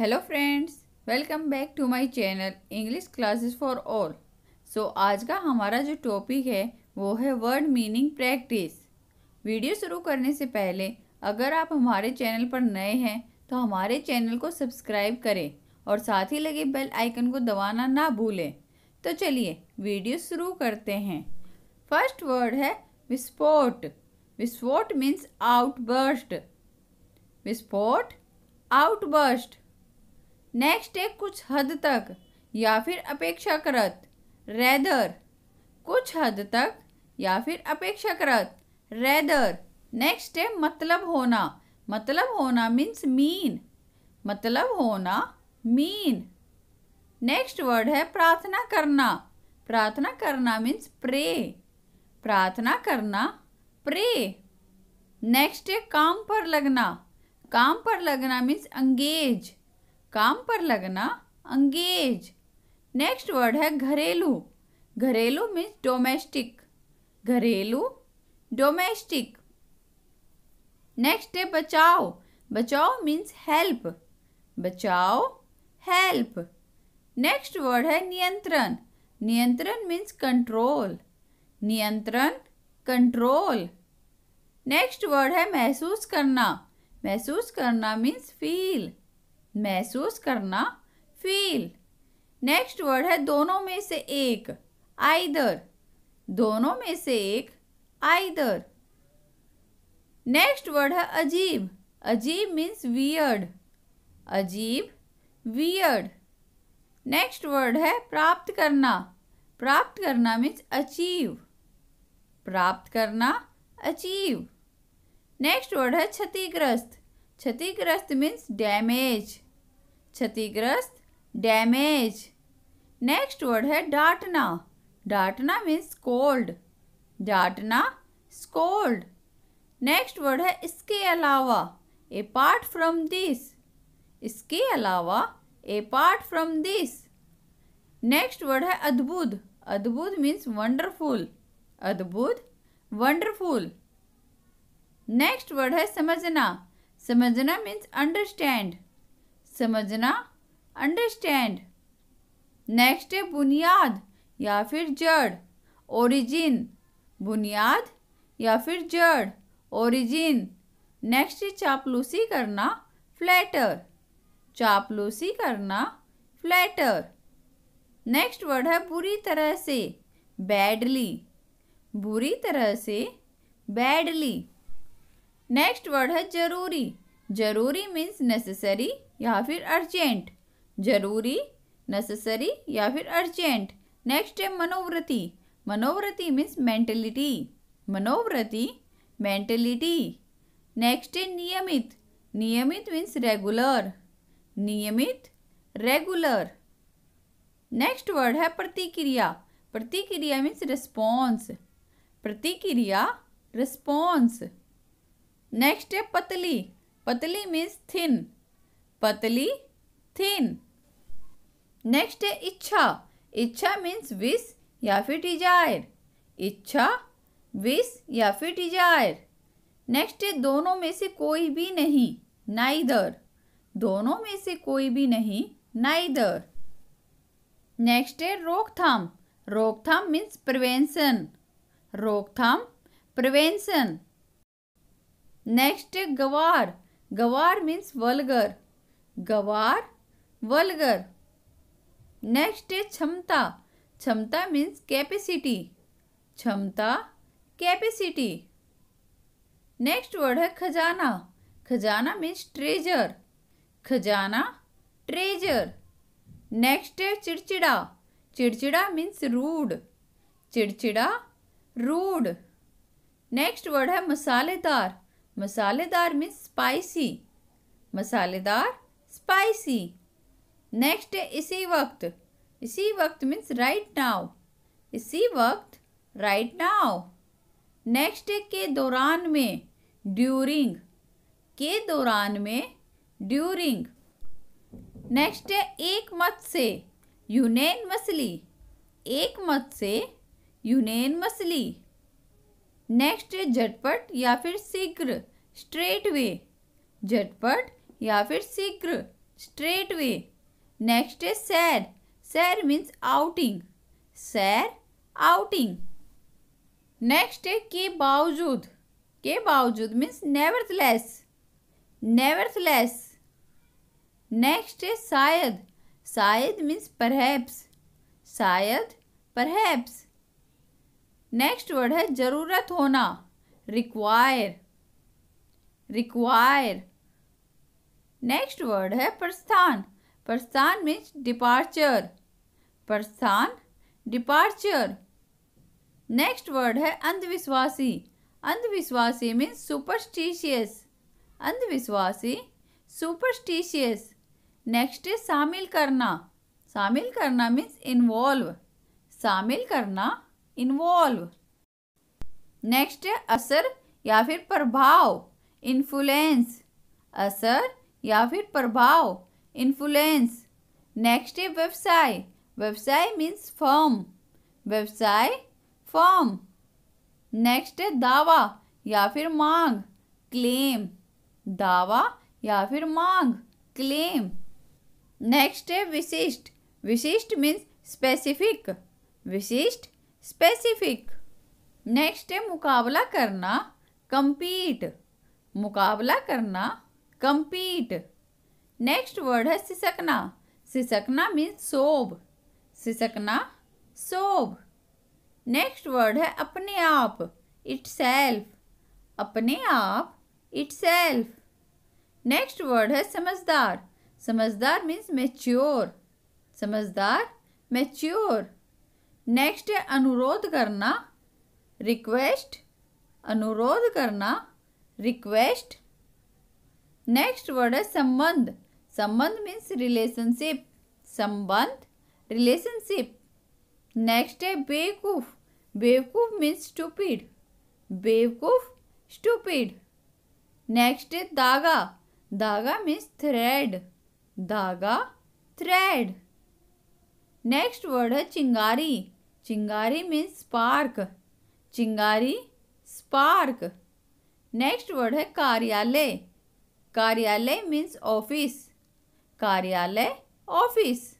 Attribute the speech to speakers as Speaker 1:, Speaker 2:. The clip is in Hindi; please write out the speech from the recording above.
Speaker 1: hello friends welcome back to my channel English classes for all so आज का हमारा जो टॉपिक है वो है वर्ड मीनिंग प्रैक्टिस वीडियो शुरू करने से पहले अगर आप हमारे चैनल पर नए हैं तो हमारे चैनल को सब्सक्राइब करें और साथ ही लगे बेल आइकन को दबाना ना भूलें तो चलिए वीडियो शुरू करते हैं फर्स्ट वर्ड है विस्फोट विस्फोट मीन्स आउटबर्स्ट विस्फोट आउटबर्स्ट नेक्स्ट है कुछ हद तक या फिर अपेक्षाकृत रेदर कुछ हद तक या फिर अपेक्षाकृत रेदर नेक्स्ट है मतलब होना मतलब होना मीन्स मीन मतलब होना मीन नेक्स्ट वर्ड है प्रार्थना करना प्रार्थना करना मीन्स प्रे प्रार्थना करना प्रे नेक्स्ट है काम पर लगना काम पर लगना मीन्स अंगेज काम पर लगना अंगेज नेक्स्ट वर्ड है घरेलू घरेलू मीन्स डोमेस्टिक घरेलू डोमेस्टिक नेक्स्ट है बचाओ बचाओ मीन्स हेल्प बचाओ हेल्प नेक्स्ट वर्ड है नियंत्रण नियंत्रण मीन्स कंट्रोल नियंत्रण कंट्रोल नेक्स्ट वर्ड है महसूस करना महसूस करना मीन्स फील महसूस करना फील नेक्स्ट वर्ड है दोनों में से एक आइदर दोनों में से एक आइदर नेक्स्ट वर्ड है अजीब अजीब मीन्स वियर्ड अजीब वियर्ड नेक्स्ट वर्ड है प्राप्त करना प्राप्त करना मीन्स अचीव प्राप्त करना अचीव नेक्स्ट वर्ड है क्षतिग्रस्त क्षतिग्रस्त मीन्स डैमेज क्षतिग्रस्त डैमेज नेक्स्ट वर्ड है डांटना डांटना मीन्स कोल्ड डांटना स्कोल्ड नेक्स्ट वर्ड है इसके अलावा अपार्ट फ्रॉम दिस इसके अलावा apart from this next word है अद्भुत अद्भुत मीन्स वंडरफुल अद्भुत वंडरफुल नेक्स्ट वर्ड है समझना समझना मीन्स अंडरस्टैंड समझना अंडरस्टैंड नेक्स्ट है बुनियाद या फिर जड़ ओरिजिन बुनियाद या फिर जड़ ओरिजिन नेक्स्ट है चापलूसी करना फ्लैटर चापलूसी करना फ्लैटर नेक्स्ट वर्ड है बुरी तरह से बैडली बुरी तरह से बैडली नेक्स्ट वर्ड है जरूरी जरूरी मीन्स नेसेसरी या फिर अर्जेंट जरूरी नेसेसरी या फिर अर्जेंट नेक्स्ट है मनोवृत्ति मनोवृत्ति मीन्स मेंटेलिटी मनोवृत्ति मेंटेलिटी नेक्स्ट है नियमित नियमित मीन्स रेगुलर नियमित रेगुलर नेक्स्ट वर्ड है प्रतिक्रिया प्रतिक्रिया मीन्स रिस्पॉन्स प्रतिक्रिया रिस्पॉन्स नेक्स्ट है पतली पतली मीन्स थिन पतली थिन नेक्स्ट है इच्छा इच्छा मीन्स विश या फिर डिजायर इच्छा विश या फिर डिजायर नेक्स्ट है दोनों में से कोई भी नहीं नाइदर दोनों में से कोई भी नहीं नाइदर नेक्स्ट है रोकथाम रोकथाम मीन्स प्रिवेंशन रोकथाम प्रिवेंशन नेक्स्ट है गवार गवार मीन्स वलगर गवार वलगर नेक्स्ट है क्षमता क्षमता मीन्स कैपेसिटी क्षमता कैपेसिटी नेक्स्ट वर्ड है खजाना खजाना मीन्स ट्रेजर खजाना ट्रेजर नेक्स्ट है चिड़चिड़ा चिड़चिड़ा मीन्स रूड चिड़चिड़ा रूड नेक्स्ट वर्ड है मसालेदार मसालेदार मीन स्पाइसी मसालेदार स्पाइसी नेक्स्ट है इसी वक्त इसी वक्त मीन्स राइट नाउ इसी वक्त राइट नाउ नेक्स्ट है के दौरान में ड्यूरिंग के दौरान में ड्यूरिंग नेक्स्ट है एक मत से यूनैन मसली एक मत से यूनैन मसली नेक्स्ट है झटपट या फिर शीघ्र स्ट्रेट वे झटपट या फिर शीघ्र स्ट्रेट वे नेक्स्ट है सैर सैर मीन्स आउटिंग सैर आउटिंग नेक्स्ट है के बावजूद के बावजूद मीन्स नेवर्थ लेस नेक्स्ट है शायद शायद मीन्स परहैप्स शायद परहैप्स नेक्स्ट वर्ड है ज़रूरत होना रिक्वायर रिक्वायर नेक्स्ट वर्ड है प्रस्थान प्रस्थान मीन्स डिपार्चर प्रस्थान डिपार्चर नेक्स्ट वर्ड है अंधविश्वासी अंधविश्वासी मीन्स सुपरस्टिशियस अंधविश्वासी सुपरस्टिशियस नेक्स्ट है शामिल करना शामिल करना मीन्स इन्वॉल्व शामिल करना इन्वॉल्व नेक्स्ट असर या फिर प्रभाव इन्फ्लुएंस असर या फिर प्रभाव इन्फ्लुएंस नेक्स्ट है व्यवसाय व्यवसाय मीन्स फॉर्म व्यवसाय फॉर्म नेक्स्ट है दावा या फिर मांग क्लेम दावा या फिर मांग क्लेम नेक्स्ट है विशिष्ट विशिष्ट मीन्स स्पेसिफिक विशिष्ट स्पेसिफिक नेक्स्ट है मुकाबला करना कंपीट मुकाबला करना कंपीट नेक्स्ट वर्ड है सिसकना सिसकना मीन्स सोब सिसकना सोब नेक्स्ट वर्ड है अपने आप इट सेल्फ अपने आप इट सेल्फ नेक्स्ट वर्ड है समझदार समझदार मीन्स मेच्योर समझदार मेच्योर नेक्स्ट है अनुरोध करना रिक्वेस्ट अनुरोध करना रिक्वेस्ट नेक्स्ट वर्ड है संबंध संबंध मीन्स रिलेशनशिप संबंध रिलेशनशिप नेक्स्ट है बेवकूफ बेवकूफ मीन्स स्टूपिड बेवकूफ स्टूपिड नेक्स्ट है धागा धागा मीन्स थ्रेड धागा थ्रेड नेक्स्ट वर्ड है चिंगारी चिंगारी मीन्स स्पार्क चिंगारी स्पार्क नेक्स्ट वर्ड है कार्यालय कार्यालय मीन्स ऑफिस कार्यालय ऑफिस